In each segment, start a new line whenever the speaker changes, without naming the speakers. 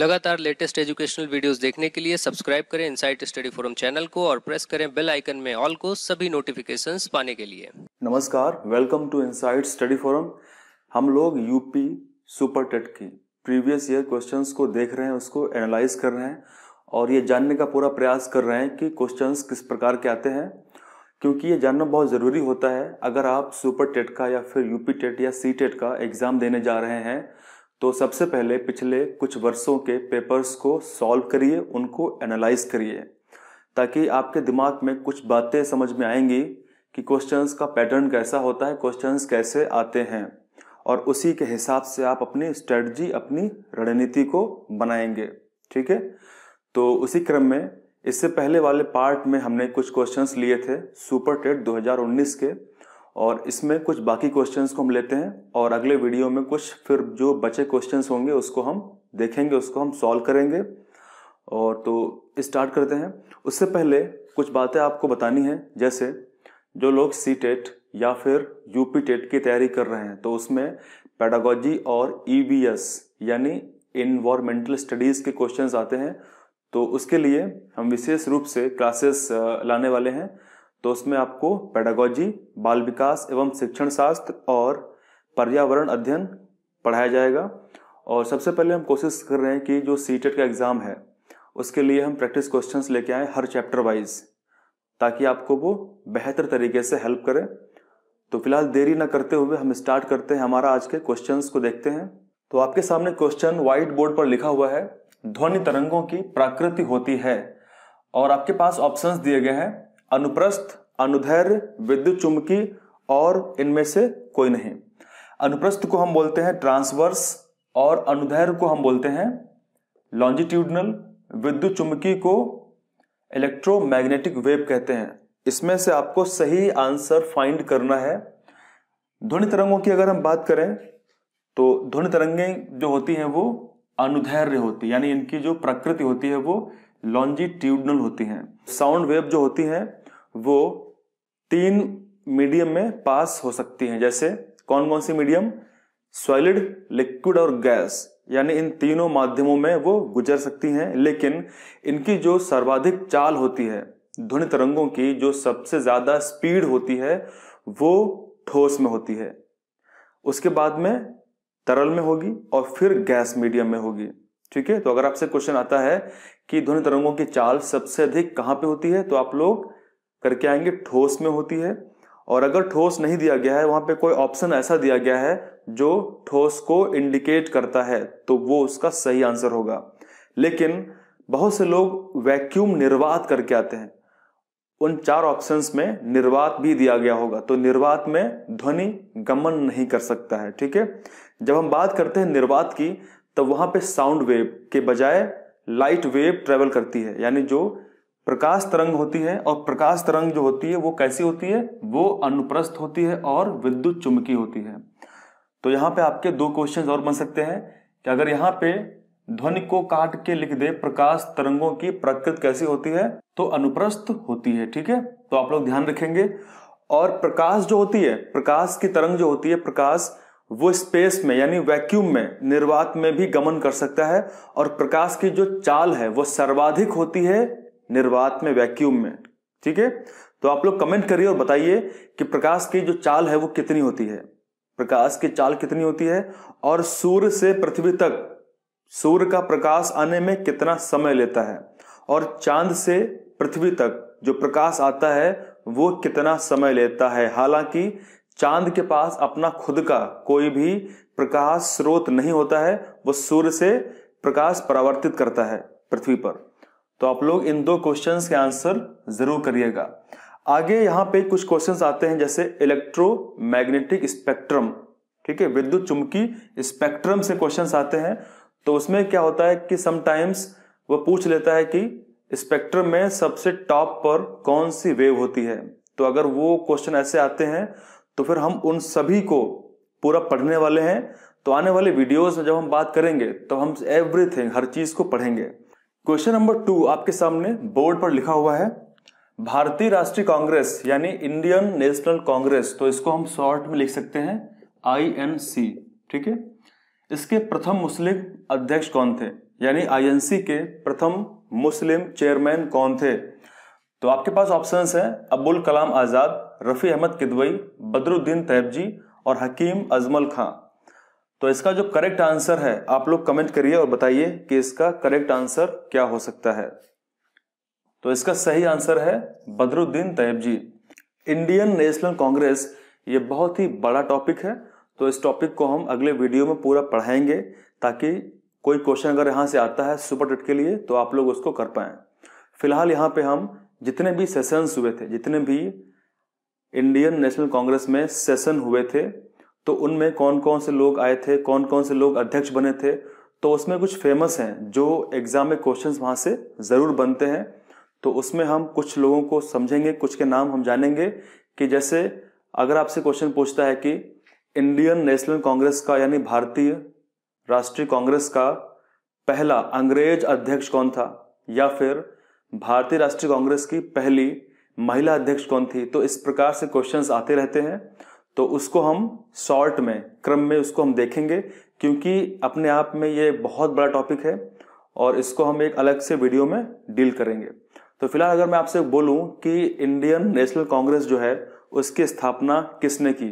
लगातार latest educational videos देखने के लिए सब्सक्राइब करें इनसाइट स्टडी फोरम चैनल को और प्रेस करें बेल आइकन में ऑल को सभी नोटिफिकेशंस पाने के लिए नमस्कार welcome to insight study forum हम लोग यूपी सुपर टेट की प्रीवियस ईयर क्वेश्चंस को देख रहे हैं उसको एनालाइज कर रहे हैं और ये जानने का पूरा प्रयास कर रहे हैं कि क्वेश्चंस किस प्रकार के आते हैं क्योंकि ये जानना बहुत ज़रूरी होता है अगर आप सुपर टेट का या फिर यूपी टेट या सी टेट का एग्ज़ाम देने जा रहे हैं तो सबसे पहले पिछले कुछ वर्षों के पेपर्स को सॉल्व करिए उनको एनालाइज करिए ताकि आपके दिमाग में कुछ बातें समझ में आएंगी कि क्वेश्चंस का पैटर्न कैसा होता है क्वेश्चंस कैसे आते हैं और उसी के हिसाब से आप अपनी स्ट्रेटजी अपनी रणनीति को बनाएंगे ठीक है तो उसी क्रम में इससे पहले वाले पार्ट में हमने कुछ क्वेश्चंस लिए थे सुपर टेट 2019 के और इसमें कुछ बाकी क्वेश्चंस को हम लेते हैं और अगले वीडियो में कुछ फिर जो बचे क्वेश्चंस होंगे उसको हम देखेंगे उसको हम सॉल्व करेंगे और तो स्टार्ट करते हैं उससे पहले कुछ बातें आपको बतानी है जैसे जो लोग सी टेट e या फिर यूपी टेट e की तैयारी कर रहे हैं तो उसमें पैडागोजी और एस e यानी इन्वायरमेंटल स्टडीज़ के क्वेश्चंस आते हैं तो उसके लिए हम विशेष रूप से क्लासेस लाने वाले हैं तो उसमें आपको पेडागोजी बाल विकास एवं शिक्षण शास्त्र और पर्यावरण अध्ययन पढ़ाया जाएगा और सबसे पहले हम कोशिश कर रहे हैं कि जो सी e का एग्ज़ाम है उसके लिए हम प्रैक्टिस क्वेश्चंस लेके आए हर चैप्टर वाइज ताकि आपको वो बेहतर तरीके से हेल्प करें तो फिलहाल देरी ना करते हुए हम स्टार्ट करते हैं हमारा आज के क्वेश्चंस को देखते हैं तो आपके सामने क्वेश्चन व्हाइट बोर्ड पर लिखा हुआ है ध्वनि तरंगों की प्राकृति होती है और आपके पास ऑप्शंस दिए गए हैं अनुप्रस्थ अनुधैर्य विद्युत चुंबकी और इनमें से कोई नहीं अनुप्रस्थ को हम बोलते हैं ट्रांसवर्स और अनुधैर्य को हम बोलते हैं लॉन्जिट्यूडनल विद्युत चुंबकी को इलेक्ट्रोमैग्नेटिक वेव कहते हैं इसमें से आपको सही आंसर फाइंड करना है ध्वनि तरंगों की अगर हम बात करें तो ध्वनि तरंगें जो होती हैं वो अनुधैर्य होती यानी इनकी जो प्रकृति होती है वो लॉन्जिट्यूडनल होती हैं साउंड वेव जो होती हैं वो तीन मीडियम में पास हो सकती हैं जैसे कौन कौन सी मीडियम सॉलिड लिक्विड और गैस यानी इन तीनों माध्यमों में वो गुजर सकती हैं लेकिन इनकी जो सर्वाधिक चाल होती है ध्वनि तरंगों की जो सबसे ज़्यादा स्पीड होती है वो ठोस में होती है उसके बाद में तरल में होगी और फिर गैस मीडियम में होगी ठीक है तो अगर आपसे क्वेश्चन आता है कि ध्वनि तरंगों की चाल सबसे अधिक कहां पे होती है तो आप लोग करके आएंगे ठोस में होती है और अगर ठोस नहीं दिया गया है वहां पे कोई ऑप्शन ऐसा दिया गया है जो ठोस को इंडिकेट करता है तो वो उसका सही आंसर होगा लेकिन बहुत से लोग वैक्यूम निर्वात करके आते हैं उन चार ऑप्शंस में निर्वात भी दिया गया होगा तो निर्वात में ध्वनि गमन नहीं कर सकता है ठीक है जब हम बात करते हैं निर्वात की तो वहां पे साउंड वेव के बजाय लाइट वेव ट्रेवल करती है यानी जो प्रकाश तरंग होती है और प्रकाश तरंग जो होती है वो कैसी होती है वो अनुप्रस्थ होती है और विद्युत चुंबकीय होती है तो यहाँ पे आपके दो क्वेश्चन और बन सकते हैं कि अगर यहाँ पे ध्वनि को काट के लिख दे प्रकाश तरंगों की प्रकृति कैसी होती है तो अनुप्रस्थ होती है ठीक है तो आप लोग ध्यान रखेंगे और प्रकाश जो होती है प्रकाश की तरंग जो होती है प्रकाश वो स्पेस में यानी वैक्यूम में निर्वात में भी गमन कर सकता है और प्रकाश की जो चाल है वो सर्वाधिक होती है निर्वात में वैक्यूम में ठीक है तो आप लोग कमेंट करिए और बताइए कि प्रकाश की जो चाल है वो कितनी होती है प्रकाश की चाल कितनी होती है और सूर्य से पृथ्वी तक सूर्य का प्रकाश आने में कितना समय लेता है और चांद से पृथ्वी तक जो प्रकाश आता है वो कितना समय लेता है हालांकि चांद के पास अपना खुद का कोई भी प्रकाश स्रोत नहीं होता है वो सूर्य से प्रकाश परावर्तित करता है पृथ्वी पर तो आप लोग इन दो क्वेश्चन के आंसर जरूर करिएगा आगे यहाँ पे कुछ क्वेश्चन आते हैं जैसे इलेक्ट्रोमैग्नेटिक स्पेक्ट्रम ठीक है विद्युत चुमकी स्पेक्ट्रम से क्वेश्चन आते हैं तो उसमें क्या होता है कि समटाइम्स वो पूछ लेता है कि स्पेक्ट्रम में सबसे टॉप पर कौन सी वेव होती है तो अगर वो क्वेश्चन ऐसे आते हैं तो फिर हम उन सभी को पूरा पढ़ने वाले हैं तो आने वाले वीडियोस में जब हम बात करेंगे तो हम एवरीथिंग हर चीज़ को पढ़ेंगे क्वेश्चन नंबर टू आपके सामने बोर्ड पर लिखा हुआ है भारतीय राष्ट्रीय कांग्रेस यानी इंडियन नेशनल कांग्रेस तो इसको हम शॉर्ट में लिख सकते हैं आईएनसी ठीक है इसके प्रथम मुस्लिम अध्यक्ष कौन थे यानी आईएनसी के प्रथम मुस्लिम चेयरमैन कौन थे तो आपके पास ऑप्शंस हैं अबुल कलाम आज़ाद रफ़ी अहमद किदवई बदरुद्दीन तैबजी और हकीम अजमल खां तो इसका जो करेक्ट आंसर है आप लोग कमेंट करिए और बताइए कि इसका करेक्ट आंसर क्या हो सकता है तो इसका सही आंसर है Badruddin Tyabji Indian national congress ये बहुत ही बड़ा टॉपिक है तो इस टॉपिक को हम अगले वीडियो में पूरा पढ़ाएंगे ताकि कोई क्वेश्चन अगर यहाँ से आता है सुपर टिट के लिए तो आप लोग उसको कर पाए फिलहाल यहाँ पे हम जितने भी सेशंस हुए थे जितने भी इंडियन नेशनल कांग्रेस में सेशन हुए थे तो उनमें कौन कौन से लोग आए थे कौन कौन से लोग अध्यक्ष बने थे तो उसमें कुछ फेमस हैं जो एग्ज़ाम में क्वेश्चंस वहाँ से ज़रूर बनते हैं तो उसमें हम कुछ लोगों को समझेंगे कुछ के नाम हम जानेंगे कि जैसे अगर आपसे क्वेश्चन पूछता है कि इंडियन नेशनल कांग्रेस का यानी भारतीय राष्ट्रीय कांग्रेस का पहला अंग्रेज अध्यक्ष कौन था या फिर भारतीय राष्ट्रीय कांग्रेस की पहली महिला अध्यक्ष कौन थी तो इस प्रकार से क्वेश्चंस आते रहते हैं तो उसको हम शॉर्ट में क्रम में उसको हम देखेंगे क्योंकि अपने आप में ये बहुत बड़ा टॉपिक है और इसको हम एक अलग से वीडियो में डील करेंगे तो फिलहाल अगर मैं आपसे बोलूं कि इंडियन नेशनल कांग्रेस जो है उसकी स्थापना किसने की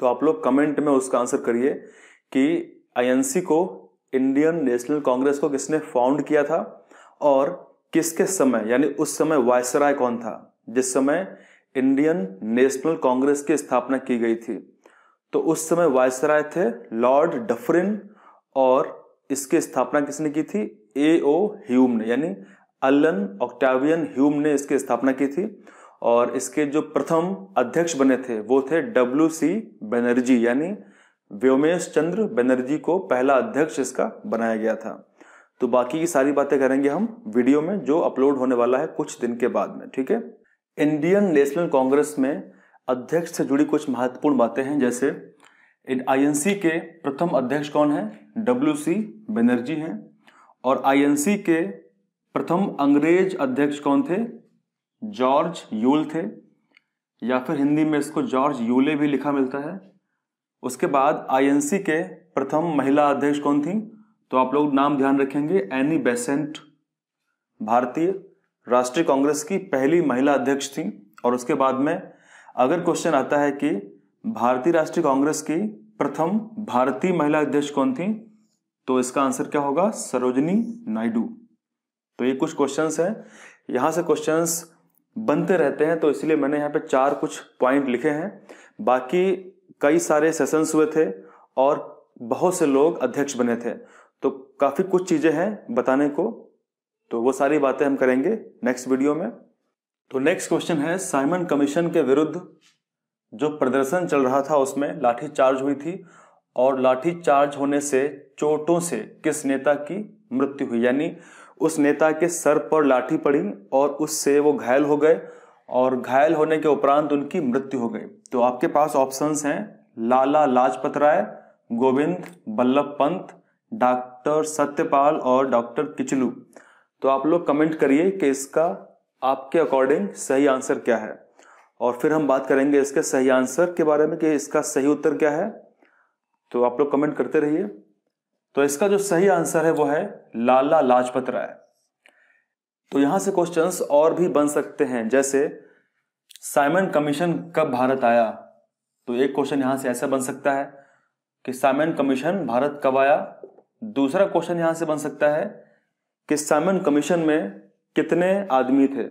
तो आप लोग कमेंट में उसका आंसर करिए कि आईएनसी को इंडियन नेशनल कांग्रेस को किसने फाउंड किया था और किसके समय यानी उस समय वायसराय कौन था जिस समय इंडियन नेशनल कांग्रेस की स्थापना की गई थी तो उस समय वायसराय थे लॉर्ड डफरिन और इसकी स्थापना किसने की थी ए ओ ह्यूम ने यानी अलन ऑक्टावियन ह्यूम ने इसकी स्थापना की थी और इसके जो प्रथम अध्यक्ष बने थे वो थे डब्ल्यू सी बनर्जी यानी व्योमेश चंद्र बनर्जी को पहला अध्यक्ष इसका बनाया गया था तो बाकी की सारी बातें करेंगे हम वीडियो में जो अपलोड होने वाला है कुछ दिन के बाद में ठीक है इंडियन नेशनल कांग्रेस में अध्यक्ष से जुड़ी कुछ महत्वपूर्ण बातें हैं जैसे आईएनसी के प्रथम अध्यक्ष कौन है डब्ल्यू सी बनर्जी हैं और आईएनसी के प्रथम अंग्रेज अध्यक्ष कौन थे जॉर्ज यूल थे या फिर हिंदी में इसको जॉर्ज यूले भी लिखा मिलता है उसके बाद आईएनसी के प्रथम महिला अध्यक्ष कौन थी तो आप लोग नाम ध्यान रखेंगे एनी बेसेंट भारतीय राष्ट्रीय कांग्रेस की पहली महिला अध्यक्ष थी और उसके बाद में अगर क्वेश्चन आता है कि भारतीय राष्ट्रीय कांग्रेस की प्रथम भारतीय महिला अध्यक्ष कौन थी तो इसका आंसर क्या होगा सरोजनी नायडू तो ये कुछ क्वेश्चन है यहां से क्वेश्चन बनते रहते हैं तो इसलिए मैंने यहाँ पे चार कुछ पॉइंट लिखे हैं बाकी कई सारे सेशंस हुए थे और बहुत से लोग अध्यक्ष बने थे तो काफ़ी कुछ चीज़ें हैं बताने को तो वो सारी बातें हम करेंगे नेक्स्ट वीडियो में तो नेक्स्ट क्वेश्चन है साइमन कमीशन के विरुद्ध जो प्रदर्शन चल रहा था उसमें लाठी चार्ज हुई थी और लाठी चार्ज होने से चोटों से किस नेता की मृत्यु हुई यानी उस नेता के सर पर लाठी पड़ी और उससे वो घायल हो गए और घायल होने के उपरांत उनकी मृत्यु हो गई तो आपके पास ऑप्शंस हैं लाला लाजपत राय गोविंद बल्लभ पंत डॉक्टर सत्यपाल और डॉक्टर किचलू तो आप लोग कमेंट करिए कि इसका आपके अकॉर्डिंग सही आंसर क्या है और फिर हम बात करेंगे इसके सही आंसर के बारे में कि इसका सही उत्तर क्या है तो आप लोग कमेंट करते रहिए तो इसका जो सही आंसर है वो है लाला लाजपत राय तो यहां से क्वेश्चंस और भी बन सकते हैं जैसे साइमन कमीशन कब भारत आया तो एक क्वेश्चन यहां से ऐसा बन सकता है कि साइमन कमीशन भारत कब आया दूसरा क्वेश्चन यहां से बन सकता है कि साइमन कमीशन में कितने आदमी थे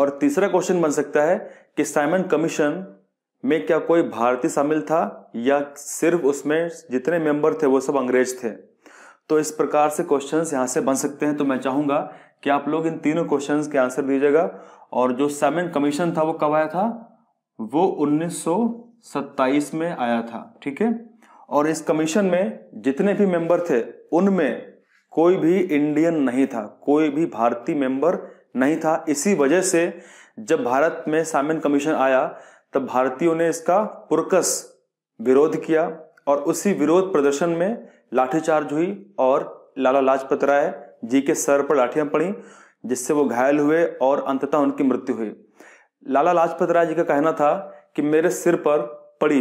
और तीसरा क्वेश्चन बन सकता है कि साइमन कमीशन में क्या कोई भारतीय शामिल था या सिर्फ उसमें जितने मेंबर थे वो सब अंग्रेज थे तो इस प्रकार से क्वेश्चंस यहाँ से बन सकते हैं तो मैं चाहूँगा कि आप लोग इन तीनों क्वेश्चंस के आंसर दीजिएगा और जो साइमन कमीशन था वो कब आया था वो 1927 में आया था ठीक है और इस कमीशन में जितने भी मेंबर थे उनमें कोई भी इंडियन नहीं था कोई भी भारतीय मेंबर नहीं था इसी वजह से जब भारत में सामिन कमीशन आया तब भारतीयों ने इसका पुरकस विरोध किया और उसी विरोध प्रदर्शन में लाठीचार्ज हुई और लाला लाजपत राय जी के सर पर लाठियां पड़ी जिससे वो घायल हुए और अंततः उनकी मृत्यु हुई लाला लाजपत राय जी का कहना था कि मेरे सिर पर पड़ी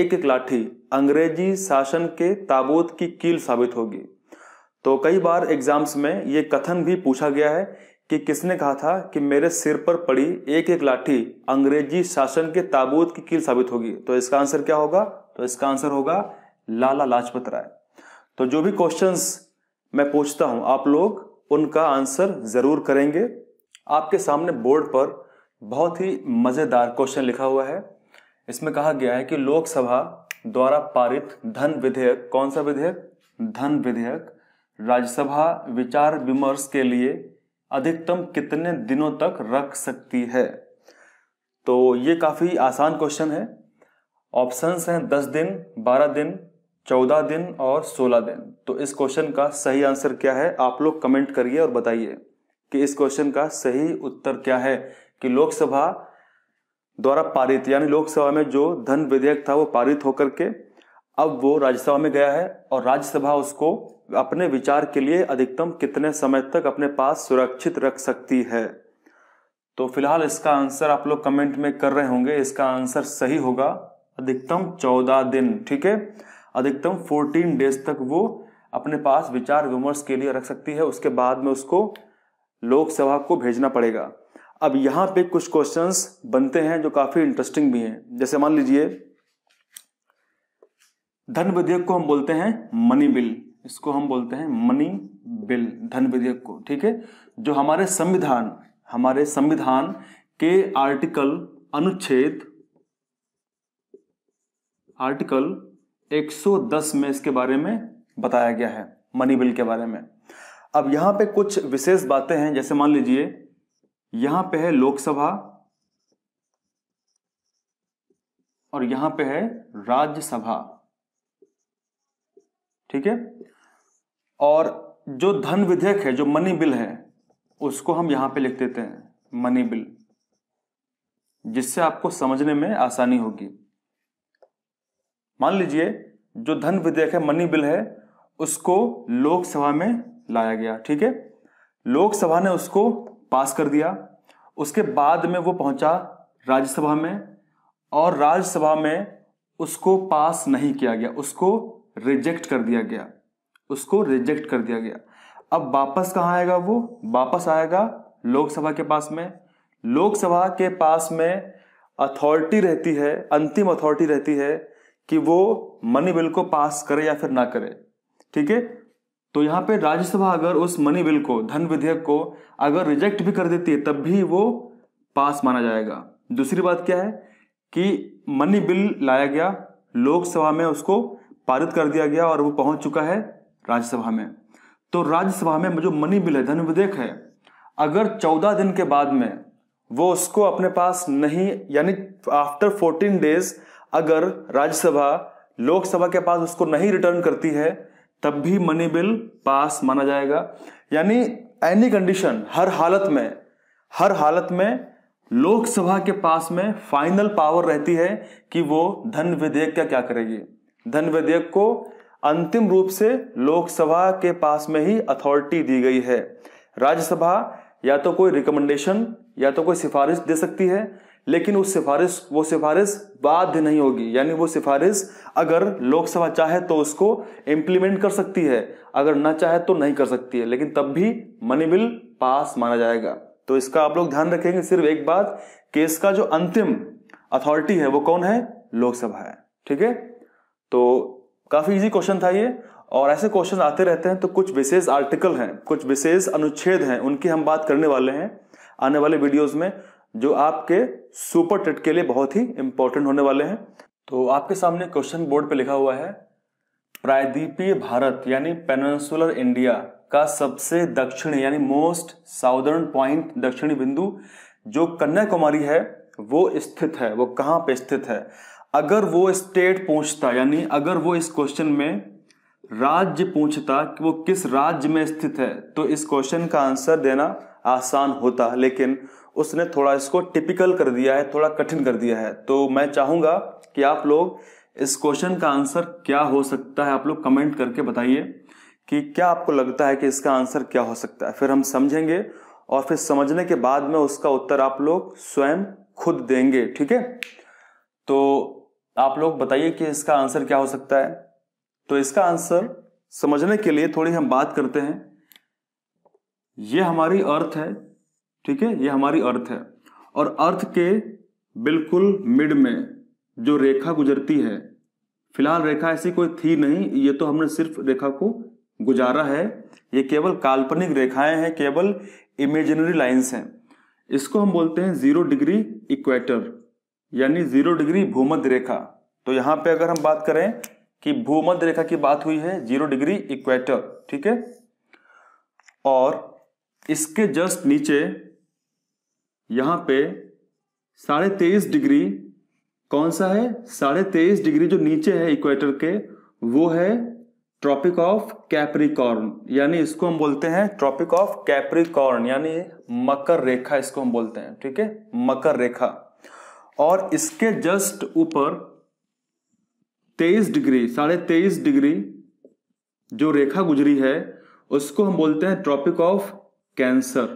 एक एक लाठी अंग्रेजी शासन के ताबूत की कील साबित होगी तो कई बार एग्जाम्स में ये कथन भी पूछा गया है कि किसने कहा था कि मेरे सिर पर पड़ी एक एक लाठी अंग्रेजी शासन के ताबूत की कील साबित होगी तो इसका आंसर क्या होगा तो इसका आंसर होगा लाला लाजपत राय तो जो भी क्वेश्चंस मैं पूछता हूं आप लोग उनका आंसर जरूर करेंगे आपके सामने बोर्ड पर बहुत ही मज़ेदार क्वेश्चन लिखा हुआ है इसमें कहा गया है कि लोकसभा द्वारा पारित धन विधेयक कौन सा विधेयक धन विधेयक राज्यसभा विचार विमर्श के लिए अधिकतम कितने दिनों तक रख सकती है तो ये काफ़ी आसान क्वेश्चन है ऑप्शंस हैं दस दिन बारह दिन चौदह दिन और सोलह दिन तो इस क्वेश्चन का सही आंसर क्या है आप लोग कमेंट करिए और बताइए कि इस क्वेश्चन का सही उत्तर क्या है कि लोकसभा द्वारा पारित यानी लोकसभा में जो धन विधेयक था वो पारित होकर के अब वो राज्यसभा में गया है और राज्यसभा उसको अपने विचार के लिए अधिकतम कितने समय तक अपने पास सुरक्षित रख सकती है तो फिलहाल इसका आंसर आप लोग कमेंट में कर रहे होंगे इसका आंसर सही होगा अधिकतम चौदह दिन ठीक है अधिकतम फोर्टीन डेज तक वो अपने पास विचार विमर्श के लिए रख सकती है उसके बाद में उसको लोकसभा को भेजना पड़ेगा अब यहाँ पे कुछ क्वेश्चंस बनते हैं जो काफी इंटरेस्टिंग भी हैं जैसे मान लीजिए धन विधेयक को हम बोलते हैं मनी बिल इसको हम बोलते हैं मनी बिल धन विधेयक को ठीक है जो हमारे संविधान हमारे संविधान के आर्टिकल अनुच्छेद आर्टिकल 110 में इसके बारे में बताया गया है मनी बिल के बारे में अब यहां पे कुछ विशेष बातें हैं जैसे मान लीजिए यहां पे है लोकसभा और यहां पे है राज्यसभा ठीक है और जो धन विधेयक है जो मनी बिल है उसको हम यहां पे लिख देते हैं मनी बिल जिससे आपको समझने में आसानी होगी मान लीजिए जो धन विधेयक है मनी बिल है उसको लोकसभा में लाया गया ठीक है लोकसभा ने उसको पास कर दिया उसके बाद में वो पहुंचा राज्यसभा में और राज्यसभा में उसको पास नहीं किया गया उसको रिजेक्ट कर दिया गया उसको रिजेक्ट कर दिया गया अब वापस कहाँ आएगा वो वापस आएगा लोकसभा के पास में लोकसभा के पास में अथॉरिटी रहती है अंतिम अथॉरिटी रहती है कि वो मनी बिल को पास करे या फिर ना करे ठीक है तो यहाँ पे राज्यसभा अगर उस मनी बिल को धन विधेयक को अगर रिजेक्ट भी कर देती है तब भी वो पास माना जाएगा दूसरी बात क्या है कि मनी बिल लाया गया लोकसभा में उसको पारित कर दिया गया और वो पहुंच चुका है राज्यसभा में तो राज्यसभा में जो मनी बिल है धन विधेयक है अगर चौदह दिन के बाद में वो उसको अपने पास नहीं यानी आफ्टर फोर्टीन डेज अगर राज्यसभा लोकसभा के पास उसको नहीं रिटर्न करती है तब भी मनी बिल पास माना जाएगा यानी एनी कंडीशन हर हालत में हर हालत में लोकसभा के पास में फाइनल पावर रहती है कि वो धन विधेयक का क्या करेगी धन विधेयक को अंतिम रूप से लोकसभा के पास में ही अथॉरिटी दी गई है राज्यसभा या तो कोई रिकमेंडेशन या तो कोई सिफारिश दे सकती है लेकिन उस सिफारिश वो सिफारिश बाध्य नहीं होगी यानी वो सिफारिश अगर लोकसभा चाहे तो उसको इंप्लीमेंट कर सकती है अगर ना चाहे तो नहीं कर सकती है लेकिन तब भी मनी बिल पास माना जाएगा तो इसका आप लोग ध्यान रखेंगे सिर्फ एक बात कि इसका जो अंतिम अथॉरिटी है वो कौन है लोकसभा है ठीक है तो काफ़ी इजी क्वेश्चन था ये और ऐसे क्वेश्चन आते रहते हैं तो कुछ विशेष आर्टिकल हैं कुछ विशेष अनुच्छेद हैं उनकी हम बात करने वाले हैं आने वाले वीडियोस में जो आपके सुपर टेट के लिए बहुत ही इंपॉर्टेंट होने वाले हैं तो आपके सामने क्वेश्चन बोर्ड पे लिखा हुआ है प्रायद्वीपीय भारत यानी पेनसुलर इंडिया का सबसे दक्षिणी यानी मोस्ट साउदर्न पॉइंट दक्षिणी बिंदु जो कन्याकुमारी है वो स्थित है वो कहाँ पे स्थित है अगर वो स्टेट पूछता यानी अगर वो इस क्वेश्चन में राज्य पूछता कि वो किस राज्य में स्थित है तो इस क्वेश्चन का आंसर देना आसान होता लेकिन उसने थोड़ा इसको टिपिकल कर दिया है थोड़ा कठिन कर दिया है तो मैं चाहूंगा कि आप लोग इस क्वेश्चन का आंसर क्या हो सकता है आप लोग कमेंट करके बताइए कि क्या आपको लगता है कि इसका आंसर क्या हो सकता है फिर हम समझेंगे और फिर समझने के बाद में उसका उत्तर आप लोग स्वयं खुद देंगे ठीक है तो आप लोग बताइए कि इसका आंसर क्या हो सकता है तो इसका आंसर समझने के लिए थोड़ी हम बात करते हैं यह हमारी अर्थ है ठीक है यह हमारी अर्थ है और अर्थ के बिल्कुल मिड में जो रेखा गुजरती है फिलहाल रेखा ऐसी कोई थी नहीं ये तो हमने सिर्फ रेखा को गुजारा है ये केवल काल्पनिक रेखाएं हैं केवल इमेजिनरी लाइंस हैं इसको हम बोलते हैं जीरो डिग्री इक्वेटर यानी जीरो डिग्री भूमध्य रेखा तो यहाँ पे अगर हम बात करें कि भूमध्य रेखा की बात हुई है जीरो डिग्री इक्वेटर ठीक है और इसके जस्ट नीचे यहाँ पे साढ़े तेईस डिग्री कौन सा है साढ़े तेईस डिग्री जो नीचे है इक्वेटर के वो है ट्रॉपिक ऑफ कैप्रिकॉर्न यानी इसको हम बोलते हैं ट्रॉपिक ऑफ कैप्रिकॉर्न यानी मकर रेखा इसको हम बोलते हैं ठीक है मकर रेखा और इसके जस्ट ऊपर तेईस डिग्री साढ़े तेईस डिग्री जो रेखा गुजरी है उसको हम बोलते हैं ट्रॉपिक ऑफ कैंसर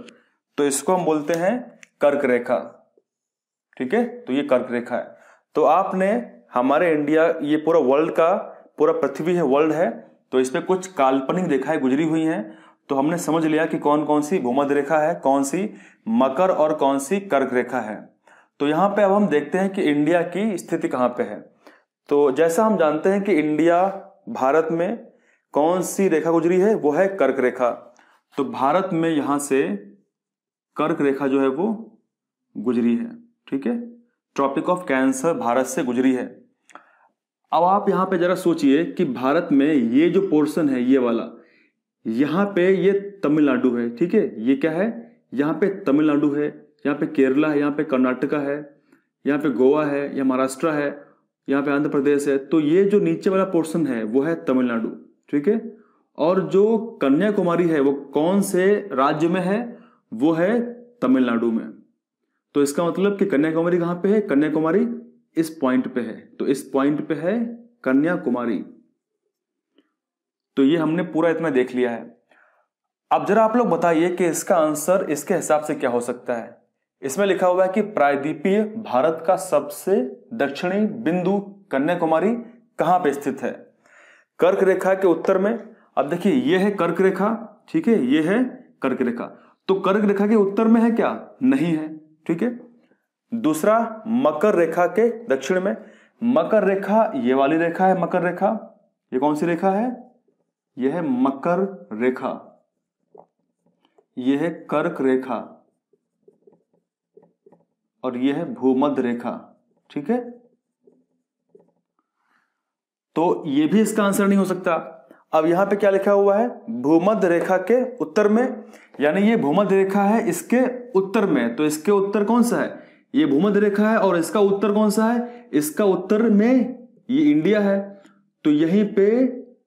तो इसको हम बोलते हैं कर्क रेखा ठीक है तो ये कर्क रेखा है तो आपने हमारे इंडिया ये पूरा वर्ल्ड का पूरा पृथ्वी है वर्ल्ड है तो इसमें कुछ काल्पनिक रेखाएं गुजरी हुई हैं तो हमने समझ लिया कि कौन कौन सी भूमध्य रेखा है कौन सी मकर और कौन सी कर्क रेखा है तो यहाँ पे अब हम देखते हैं कि इंडिया की स्थिति कहाँ पे है तो जैसा हम जानते हैं कि इंडिया भारत में कौन सी रेखा गुजरी है वो है कर्क रेखा तो भारत में यहाँ से कर्क रेखा जो है वो गुजरी है ठीक है ट्रॉपिक ऑफ कैंसर भारत से गुजरी है अब आप यहाँ पे जरा सोचिए कि भारत में ये जो पोर्शन है ये वाला यहाँ पे ये तमिलनाडु है ठीक है ये क्या है यहाँ पे तमिलनाडु है यहाँ पे केरला है यहाँ पे कर्नाटका है यहाँ पे गोवा है या महाराष्ट्र है यहाँ पे आंध्र प्रदेश है तो ये जो नीचे वाला पोर्शन है वो है तमिलनाडु ठीक है और जो कन्याकुमारी है वो कौन से राज्य में है वो है तमिलनाडु में तो इसका मतलब कि कन्याकुमारी कहाँ पे है कन्याकुमारी इस पॉइंट पे है तो इस पॉइंट पे है कन्याकुमारी तो ये हमने पूरा इतना देख लिया है अब जरा आप लोग बताइए कि इसका आंसर इसके हिसाब से क्या हो सकता है इसमें लिखा हुआ है कि प्रायद्वीपीय भारत का सबसे दक्षिणी बिंदु कन्याकुमारी कहां पे स्थित है कर्क रेखा के उत्तर में अब देखिए यह है कर्क रेखा ठीक है यह है कर्क रेखा तो कर्क रेखा के उत्तर में है क्या नहीं है ठीक है दूसरा मकर रेखा के दक्षिण में मकर रेखा ये वाली रेखा है मकर रेखा ये कौन सी रेखा है यह है मकर रेखा यह है कर्क रेखा और यह है भूमध्य रेखा ठीक है तो यह भी इसका आंसर नहीं हो सकता अब यहां पे क्या लिखा हुआ है भूमध्य रेखा के उत्तर में यानी यह भूमध्य रेखा है इसके उत्तर में तो इसके उत्तर कौन सा है यह भूमध्य रेखा है और इसका उत्तर कौन सा है इसका उत्तर में ये इंडिया है तो यहीं पे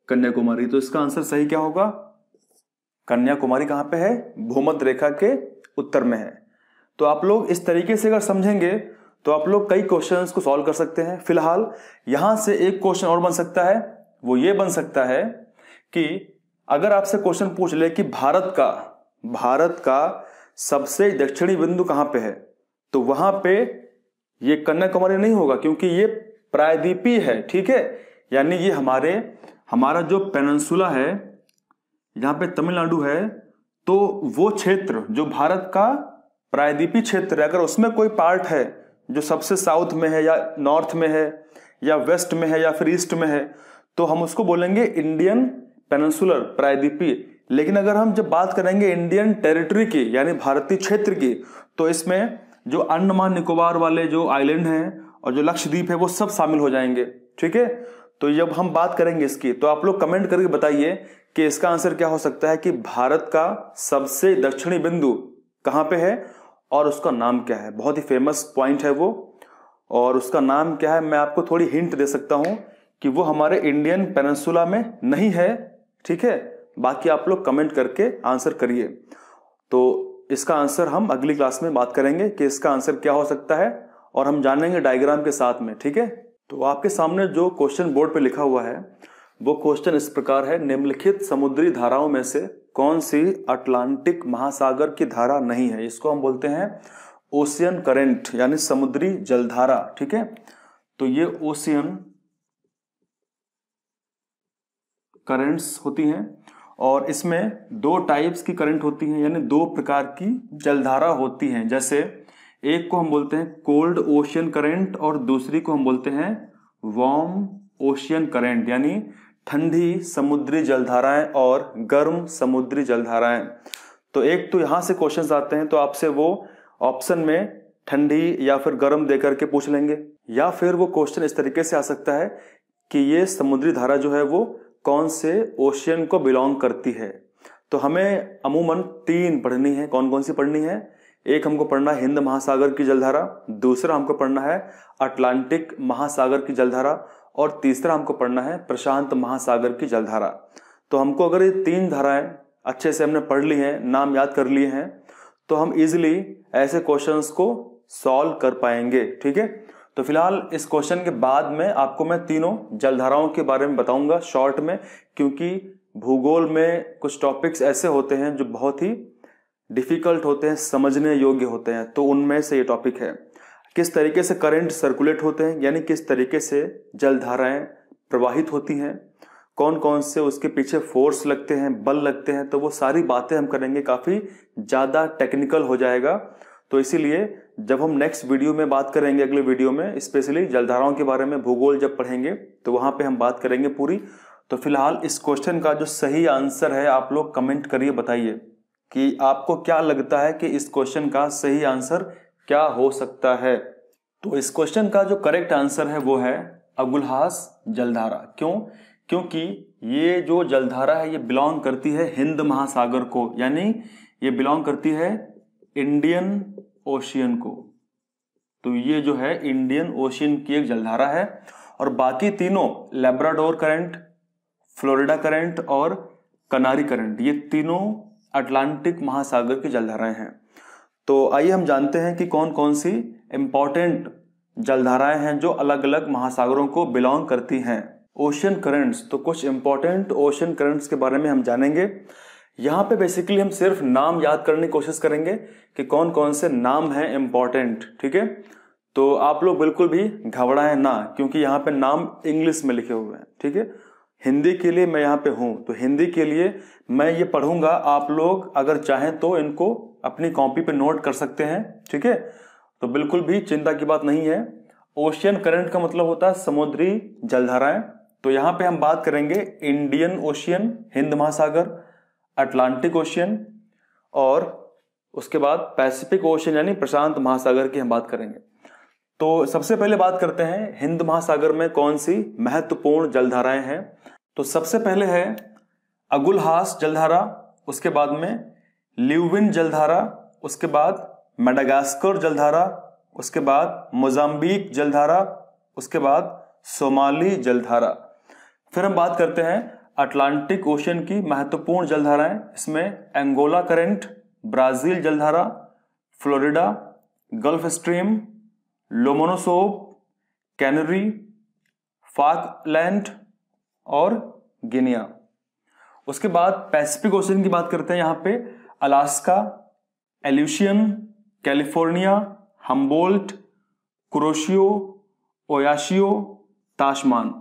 कन्याकुमारी तो इसका आंसर सही क्या होगा कन्याकुमारी कहां पे है भूमध्य रेखा के उत्तर में है तो आप लोग इस तरीके से अगर समझेंगे तो आप लोग कई क्वेश्चंस को सॉल्व कर सकते हैं फिलहाल यहां से एक क्वेश्चन और बन सकता है वो ये बन सकता है कि अगर आपसे क्वेश्चन पूछ ले कि भारत का भारत का सबसे दक्षिणी बिंदु कहां पे है तो वहां पे ये कन्याकुमारी नहीं होगा क्योंकि ये प्रायद्वीपी है ठीक है यानी ये हमारे हमारा जो पेनसुला है यहां पे तमिलनाडु है तो वो क्षेत्र जो भारत का प्रायद्वीपी क्षेत्र अगर उसमें कोई पार्ट है जो सबसे साउथ में है या नॉर्थ में है या वेस्ट में है या फिर ईस्ट में है तो हम उसको बोलेंगे इंडियन पेनसुलर प्रायद्वीपी लेकिन अगर हम जब बात करेंगे इंडियन टेरिटरी की यानी भारतीय क्षेत्र की तो इसमें जो अंडमान निकोबार वाले जो आइलैंड हैं और जो लक्षद्वीप है वो सब शामिल हो जाएंगे ठीक है तो जब हम बात करेंगे इसकी तो आप लोग कमेंट करके बताइए कि इसका आंसर क्या हो सकता है कि भारत का सबसे दक्षिणी बिंदु कहाँ पे है और उसका नाम क्या है बहुत ही फेमस पॉइंट है वो और उसका नाम क्या है मैं आपको थोड़ी हिंट दे सकता हूँ कि वो हमारे इंडियन पेनसुला में नहीं है ठीक है बाकी आप लोग कमेंट करके आंसर करिए तो इसका आंसर हम अगली क्लास में बात करेंगे कि इसका आंसर क्या हो सकता है और हम जानेंगे डायग्राम के साथ में ठीक है तो आपके सामने जो क्वेश्चन बोर्ड पर लिखा हुआ है वो क्वेश्चन इस प्रकार है निम्नलिखित समुद्री धाराओं में से कौन सी अटलांटिक महासागर की धारा नहीं है इसको हम बोलते हैं ओशियन करेंट यानी समुद्री जलधारा ठीक है तो ये ओशियन करेंट्स होती हैं और इसमें दो टाइप्स की करंट होती हैं यानी दो प्रकार की जलधारा होती हैं जैसे एक को हम बोलते हैं कोल्ड ओशियन करंट और दूसरी को हम बोलते हैं वार्म ओशियन करंट यानी ठंडी समुद्री जलधाराएं और गर्म समुद्री जलधाराएं तो एक तो यहां से क्वेश्चंस आते हैं तो आपसे वो ऑप्शन में ठंडी या फिर गर्म दे करके पूछ लेंगे या फिर वो क्वेश्चन इस तरीके से आ सकता है कि ये समुद्री धारा जो है वो कौन से ओशियन को बिलोंग करती है तो हमें अमूमन तीन पढ़नी है कौन कौन सी पढ़नी है एक हमको पढ़ना है हिंद महासागर की जलधारा दूसरा हमको पढ़ना है अटलांटिक महासागर की जलधारा और तीसरा हमको पढ़ना है प्रशांत महासागर की जलधारा तो हमको अगर ये तीन धाराएं अच्छे से हमने पढ़ ली हैं नाम याद कर लिए हैं तो हम इजिली ऐसे क्वेश्चन को सॉल्व कर पाएंगे ठीक है तो फिलहाल इस क्वेश्चन के बाद में आपको मैं तीनों जलधाराओं के बारे में बताऊंगा शॉर्ट में क्योंकि भूगोल में कुछ टॉपिक्स ऐसे होते हैं जो बहुत ही डिफिकल्ट होते हैं समझने योग्य होते हैं तो उनमें से ये टॉपिक है किस तरीके से करंट सर्कुलेट होते हैं यानी किस तरीके से जल धाराएं प्रवाहित होती हैं कौन कौन से उसके पीछे फोर्स लगते हैं बल लगते हैं तो वो सारी बातें हम करेंगे काफ़ी ज़्यादा टेक्निकल हो जाएगा तो इसीलिए जब हम नेक्स्ट वीडियो में बात करेंगे अगले वीडियो में स्पेशली जलधाराओं के बारे में भूगोल जब पढ़ेंगे तो वहाँ पे हम बात करेंगे पूरी तो फिलहाल इस क्वेश्चन का जो सही आंसर है आप लोग कमेंट करिए बताइए कि आपको क्या लगता है कि इस क्वेश्चन का सही आंसर क्या हो सकता है तो इस क्वेश्चन का जो करेक्ट आंसर है वो है अगुलहास जलधारा क्यों क्योंकि ये जो जलधारा है ये बिलोंग करती है हिंद महासागर को यानी ये बिलोंग करती है इंडियन ओशियन को तो ये जो है इंडियन ओशियन की एक जलधारा है और बाकी तीनों लेब्राडोर करंट फ्लोरिडा करंट और कनारी करंट ये तीनों अटलांटिक महासागर की जलधाराएं हैं तो आइए हम जानते हैं कि कौन कौन सी इम्पॉर्टेंट जलधाराएं हैं जो अलग अलग महासागरों को बिलोंग करती हैं ओशियन करंट्स तो कुछ इम्पॉर्टेंट ओशियन करंट्स के बारे में हम जानेंगे यहाँ पे बेसिकली हम सिर्फ नाम याद करने की कोशिश करेंगे कि कौन कौन से नाम हैं इम्पॉर्टेंट ठीक है तो आप लोग बिल्कुल भी घबराएं ना क्योंकि यहाँ पे नाम इंग्लिश में लिखे हुए हैं ठीक है हिंदी के लिए मैं यहाँ पे हूँ तो हिंदी के लिए मैं ये पढ़ूंगा आप लोग अगर चाहें तो इनको अपनी कॉपी पे नोट कर सकते हैं ठीक है तो बिल्कुल भी चिंता की बात नहीं है ओशियन करंट का मतलब होता है समुद्री जलधाराएं तो यहां पे हम बात करेंगे इंडियन ओशियन हिंद महासागर अटलांटिक ओशियन और उसके बाद पैसिफिक ओशियन यानी प्रशांत महासागर की हम बात करेंगे तो सबसे पहले बात करते हैं हिंद महासागर में कौन सी महत्वपूर्ण जलधाराएं हैं तो सबसे पहले है अगुलहास जलधारा उसके बाद में ल्यूविन जलधारा उसके बाद मेडागास्कर जलधारा उसके बाद मोजाम्बिक जलधारा उसके बाद सोमाली जलधारा फिर हम बात करते हैं अटलांटिक ओशन की महत्वपूर्ण जलधाराएं इसमें एंगोला करंट ब्राज़ील जलधारा Florida gulf stream Lomonosov Canary Falkland और गिनिया उसके बाद पैसिफिक ओशन की बात करते हैं यहां पे Alaska Aleutian California Humboldt Kuroshio Oyashio Tasman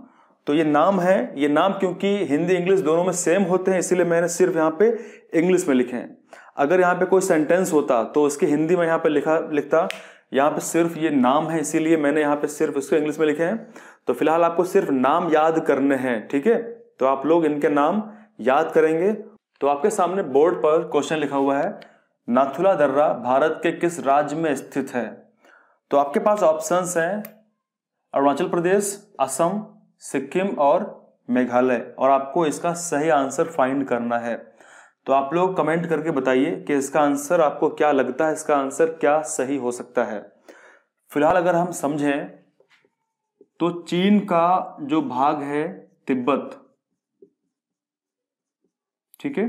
तो ये नाम है ये नाम क्योंकि हिंदी इंग्लिश दोनों में सेम होते हैं इसीलिए मैंने सिर्फ यहाँ पे इंग्लिश में लिखे हैं अगर यहाँ पे कोई सेंटेंस होता तो उसके हिंदी में यहाँ पे लिखा लिखता यहाँ पे सिर्फ ये नाम है इसीलिए मैंने यहाँ पे सिर्फ इसको इंग्लिश में लिखे हैं तो फिलहाल आपको सिर्फ नाम याद करने हैं ठीक है तो आप लोग इनके नाम याद करेंगे तो आपके सामने बोर्ड पर क्वेश्चन लिखा हुआ है नाथुला दर्रा भारत के किस राज्य में स्थित है तो आपके पास ऑप्शंस हैं अरुणाचल प्रदेश असम सिक्किम और मेघालय और आपको इसका सही आंसर फाइंड करना है तो आप लोग कमेंट करके बताइए कि इसका आंसर आपको क्या लगता है इसका आंसर क्या सही हो सकता है फिलहाल अगर हम समझें तो चीन का जो भाग है तिब्बत ठीक है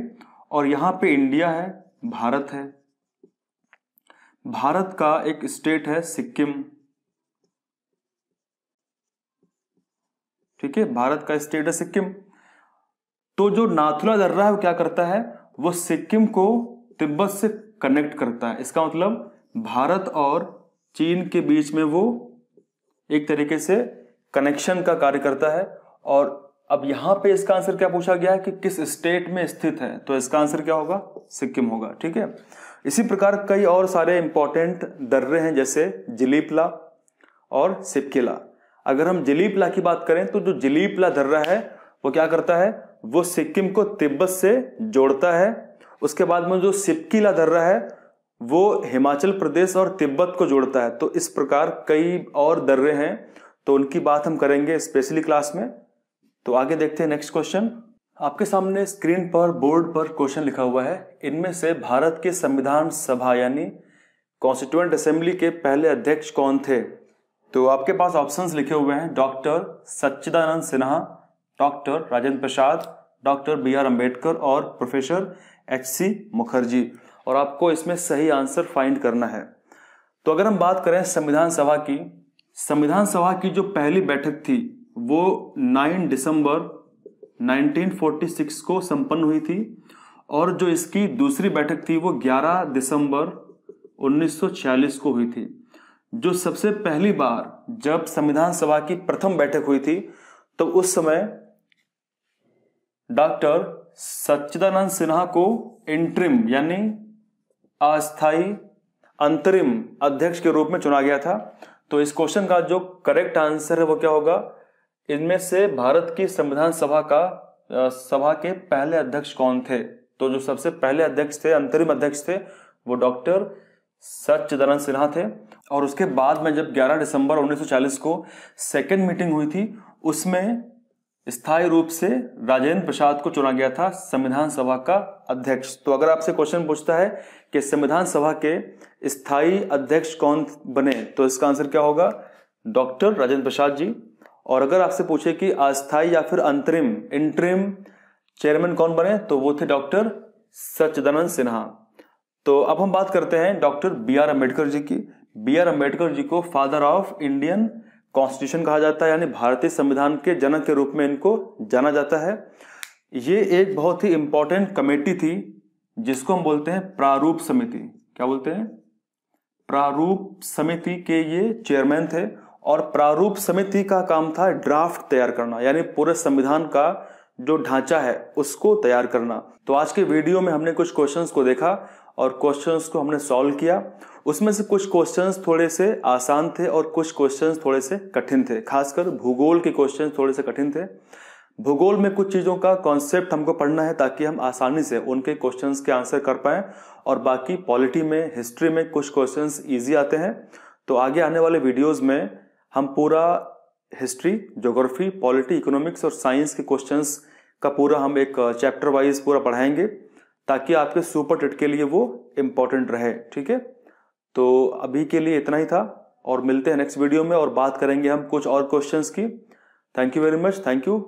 और यहाँ पे इंडिया है भारत है भारत का एक स्टेट है सिक्किम ठीक है भारत का स्टेट है सिक्किम तो जो नाथुला दर्रा है वो क्या करता है वो सिक्किम को तिब्बत से कनेक्ट करता है इसका मतलब भारत और चीन के बीच में वो एक तरीके से कनेक्शन का कार्य करता है और अब यहां पे इसका आंसर क्या पूछा गया है कि किस स्टेट में स्थित है तो इसका आंसर क्या होगा सिक्किम होगा ठीक है इसी प्रकार कई और सारे इंपॉर्टेंट दर्रे हैं जैसे जिलीपला और सिपकिला अगर हम जिलीपला की बात करें तो जो जिलीपला दर्रा है वो क्या करता है वो सिक्किम को तिब्बत से जोड़ता है उसके बाद में जो सिपकिला दर्रा है वो हिमाचल प्रदेश और तिब्बत को जोड़ता है तो इस प्रकार कई और दर्रे हैं तो उनकी बात हम करेंगे स्पेशली क्लास में तो आगे देखते हैं नेक्स्ट क्वेश्चन आपके सामने स्क्रीन पर बोर्ड पर क्वेश्चन लिखा हुआ है इनमें से भारत के संविधान सभा यानी कॉन्स्टिट्यूंट असेंबली के पहले अध्यक्ष कौन थे तो आपके पास ऑप्शंस लिखे हुए हैं doctor Sachchidanand Sinha doctor Rajendra Prasad doctor B R Ambedkar और प्रोफेसर एच सी मुखर्जी और आपको इसमें सही आंसर फाइंड करना है तो अगर हम बात करें संविधान सभा की संविधान सभा की जो पहली बैठक थी वो 9 दिसंबर 1946 को संपन्न हुई थी और जो इसकी दूसरी बैठक थी वो 11 दिसंबर 1946 को हुई थी जो सबसे पहली बार जब संविधान सभा की प्रथम बैठक हुई थी तो उस समय डॉक्टर सच्चिदानंद सिन्हा को इंट्रिम यानी अस्थाई अंतरिम अध्यक्ष के रूप में चुना गया था तो इस क्वेश्चन का जो करेक्ट आंसर है वो क्या होगा इनमें से भारत की संविधान सभा का सभा के पहले अध्यक्ष कौन थे तो जो सबसे पहले अध्यक्ष थे अंतरिम अध्यक्ष थे वो डॉक्टर सच्चिदानंद सिन्हा थे और उसके बाद में जब 11 दिसंबर 1940 को सेकेंड मीटिंग हुई थी उसमें स्थायी रूप से राजेंद्र प्रसाद को चुना गया था संविधान सभा का अध्यक्ष तो अगर आपसे क्वेश्चन पूछता है कि संविधान सभा के स्थायी अध्यक्ष कौन बने तो इसका आंसर क्या होगा डॉक्टर राजेंद्र प्रसाद जी और अगर आपसे पूछे कि अस्थाई या फिर अंतरिम इंटरिम चेयरमैन कौन बने तो वो थे डॉक्टर सच्चिदानंद सिन्हा तो अब हम बात करते हैं doctor B R Ambedkar ji की बी आर अम्बेडकर जी को फादर ऑफ इंडियन कॉन्स्टिट्यूशन कहा जाता है यानी भारतीय संविधान के जनक के रूप में इनको जाना जाता है ये एक बहुत ही इंपॉर्टेंट कमेटी थी जिसको हम बोलते हैं प्रारूप समिति क्या बोलते हैं प्रारूप समिति के ये चेयरमैन थे और प्रारूप समिति का काम था ड्राफ्ट तैयार करना यानी पूरे संविधान का जो ढांचा है उसको तैयार करना तो आज के वीडियो में हमने कुछ क्वेश्चंस को देखा और क्वेश्चंस को हमने सॉल्व किया उसमें से कुछ क्वेश्चंस थोड़े से आसान थे और कुछ क्वेश्चंस थोड़े से कठिन थे खासकर भूगोल के क्वेश्चंस थोड़े से कठिन थे भूगोल में कुछ चीज़ों का कॉन्सेप्ट हमको पढ़ना है ताकि हम आसानी से उनके क्वेश्चंस के आंसर कर पाए और बाकी पॉलिटी में हिस्ट्री में कुछ क्वेश्चंस ईजी आते हैं तो आगे आने वाले वीडियोज़ में हम पूरा हिस्ट्री जोग्राफी पॉलिटी इकोनॉमिक्स और साइंस के क्वेश्चंस का पूरा हम एक चैप्टर uh, वाइज पूरा पढ़ाएंगे ताकि आपके सुपर टिट के लिए वो इम्पोर्टेंट रहे ठीक है तो अभी के लिए इतना ही था और मिलते हैं नेक्स्ट वीडियो में और बात करेंगे हम कुछ और क्वेश्चंस की thank you very much thank you